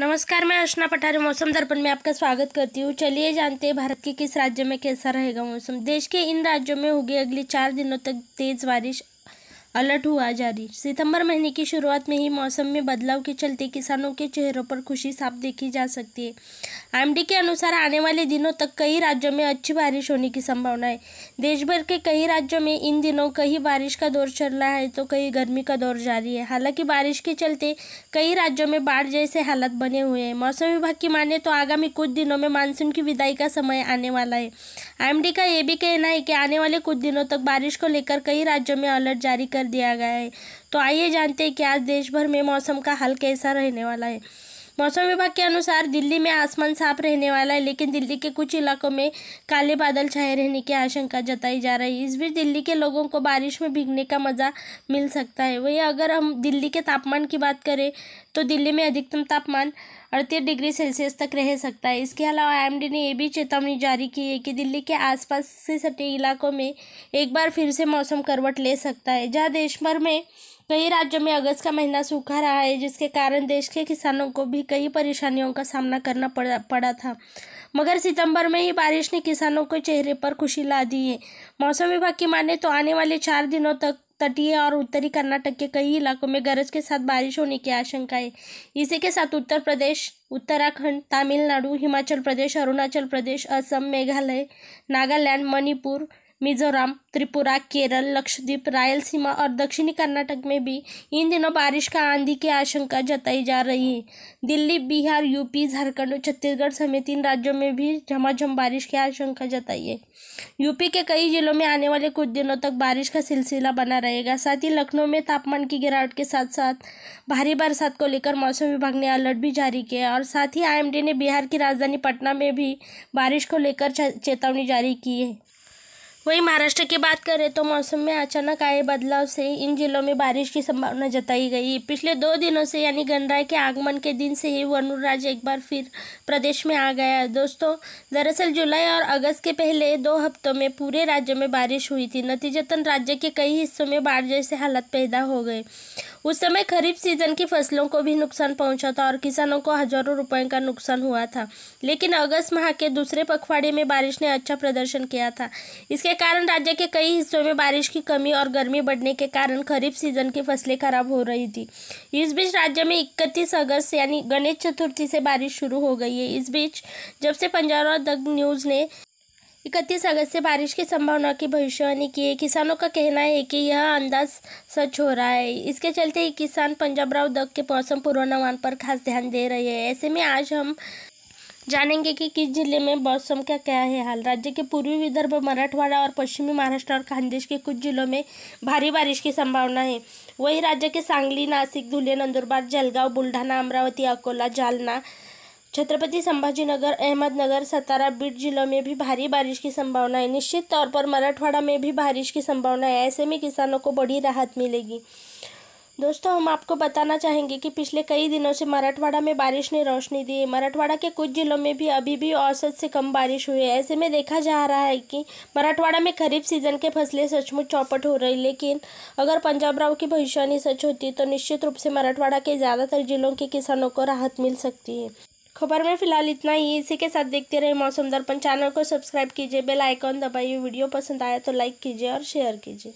नमस्कार मैं अर्चना पठारे मौसम दर्पण में आपका स्वागत करती हूँ चलिए जानते हैं भारत के किस राज्य में कैसा रहेगा मौसम देश के इन राज्यों में होगी अगले चार दिनों तक तेज़ बारिश अलर्ट हुआ जारी सितंबर महीने की शुरुआत में ही मौसम में बदलाव के चलते किसानों के चेहरों पर खुशी साफ देखी जा सकती है आईएमडी के अनुसार आने वाले दिनों तक कई राज्यों में अच्छी बारिश होने की संभावना है देश भर के कई राज्यों में इन दिनों कहीं बारिश का दौर चल रहा है तो कहीं गर्मी का दौर जारी है हालांकि बारिश के चलते कई राज्यों में बाढ़ जैसे हालत बने हुए हैं मौसम विभाग की माने तो आगामी कुछ दिनों में मानसून की विदाई का समय आने वाला है आईएमडी का ये भी कहना है कि आने वाले कुछ दिनों तक बारिश को लेकर कई राज्यों में अलर्ट जारी कर दिया गया है तो आइए जानते हैं कि आज देश भर में मौसम का हाल कैसा रहने वाला है मौसम विभाग के अनुसार दिल्ली में आसमान साफ रहने वाला है लेकिन दिल्ली के कुछ इलाकों में काले बादल छाए रहने की आशंका जताई जा रही है इस बीच दिल्ली के लोगों को बारिश में भीगने का मज़ा मिल सकता है वही अगर हम दिल्ली के तापमान की बात करें तो दिल्ली में अधिकतम तापमान अड़तीस डिग्री सेल्सियस तक रह सकता है इसके अलावा आईएमडी ने यह भी चेतावनी जारी की है कि दिल्ली के आसपास से सटे इलाकों में एक बार फिर से मौसम करवट ले सकता है जहाँ देश भर में कई राज्यों में अगस्त का महीना सूखा रहा है जिसके कारण देश के किसानों को भी कई परेशानियों का सामना करना पड़ा पड़ा था मगर सितंबर में ही बारिश ने किसानों के चेहरे पर खुशी ला दी है मौसम विभाग की माने तो आने वाले चार दिनों तक तटीय और उत्तरी कर्नाटक के कई इलाकों में गरज के साथ बारिश होने की आशंका है इसी के साथ उत्तर प्रदेश उत्तराखंड तमिलनाडु हिमाचल प्रदेश अरुणाचल प्रदेश असम मेघालय नागालैंड मणिपुर मिजोरम त्रिपुरा केरल लक्षद्वीप रायलसीमा और दक्षिणी कर्नाटक में भी इन दिनों बारिश का आंधी की आशंका जताई जा रही है दिल्ली बिहार यूपी झारखंड और छत्तीसगढ़ समेत इन राज्यों में भी झमाझम बारिश की आशंका जताई है यूपी के कई जिलों में आने वाले कुछ दिनों तक बारिश का सिलसिला बना रहेगा साथ ही लखनऊ में तापमान की गिरावट के साथ साथ भारी बरसात को लेकर मौसम विभाग ने अलर्ट भी जारी किया और साथ ही आई ने बिहार की राजधानी पटना में भी बारिश को लेकर चेतावनी जारी की है वहीं महाराष्ट्र की बात करें तो मौसम में अचानक आए बदलाव से इन जिलों में बारिश की संभावना जताई गई पिछले दो दिनों से यानी गणराय के आगमन के दिन से ही वरुण राज एक बार फिर प्रदेश में आ गया दोस्तों दरअसल जुलाई और अगस्त के पहले दो हफ्तों में पूरे राज्य में बारिश हुई थी नतीजतन राज्य के कई हिस्सों में बाढ़ जैसे हालत पैदा हो गए उस समय खरीफ सीजन की फसलों को भी नुकसान पहुंचा था और किसानों को हजारों रुपए का नुकसान हुआ था लेकिन अगस्त माह के दूसरे पखवाड़े में बारिश ने अच्छा प्रदर्शन किया था इसके कारण राज्य के कई हिस्सों में बारिश की कमी और गर्मी बढ़ने के कारण खरीफ सीजन की फसलें खराब हो रही थी इस बीच राज्य में इकतीस अगस्त यानी गणेश चतुर्थी से बारिश शुरू हो गई है इस बीच जब से पंजाब और न्यूज़ ने इकतीस अगस्त से बारिश की संभावना की भविष्यवाणी की है किसानों का कहना है कि यह अंदाज सच हो रहा है इसके चलते किसान राव दग के मौसम पूर्वानुमान पर खास ध्यान दे रहे हैं ऐसे में आज हम जानेंगे कि किस जिले में मौसम का क्या है हाल राज्य के पूर्वी विदर्भ मराठवाड़ा और पश्चिमी महाराष्ट्र और खानदेश के कुछ जिलों में भारी बारिश की संभावना है वही राज्य के सांगली नासिक धुले नंदुरबार जलगांव बुलढाणा अमरावती अकोला जालना छत्रपति संभाजीनगर अहमदनगर सतारा बीड जिलों में भी भारी बारिश की संभावना है निश्चित तौर पर मराठवाड़ा में भी बारिश की संभावना है ऐसे में किसानों को बड़ी राहत मिलेगी दोस्तों हम आपको बताना चाहेंगे कि पिछले कई दिनों से मराठवाड़ा में बारिश ने रोशनी दी है मराठवाड़ा के कुछ जिलों में भी अभी भी औसत से कम बारिश हुई है ऐसे में देखा जा रहा है कि मराठवाड़ा में खरीफ सीजन के फसलें सचमुच चौपट हो रही लेकिन अगर पंजाब राव की भविष्यवाणी सच होती तो निश्चित रूप से मराठवाड़ा के ज़्यादातर जिलों के किसानों को राहत मिल सकती है खबर में फिलहाल इतना ही इसी के साथ देखते रहे मौसम दर्पण चैनल को सब्सक्राइब कीजिए बेल आइकॉन दबाइए वीडियो पसंद आया तो लाइक कीजिए और शेयर कीजिए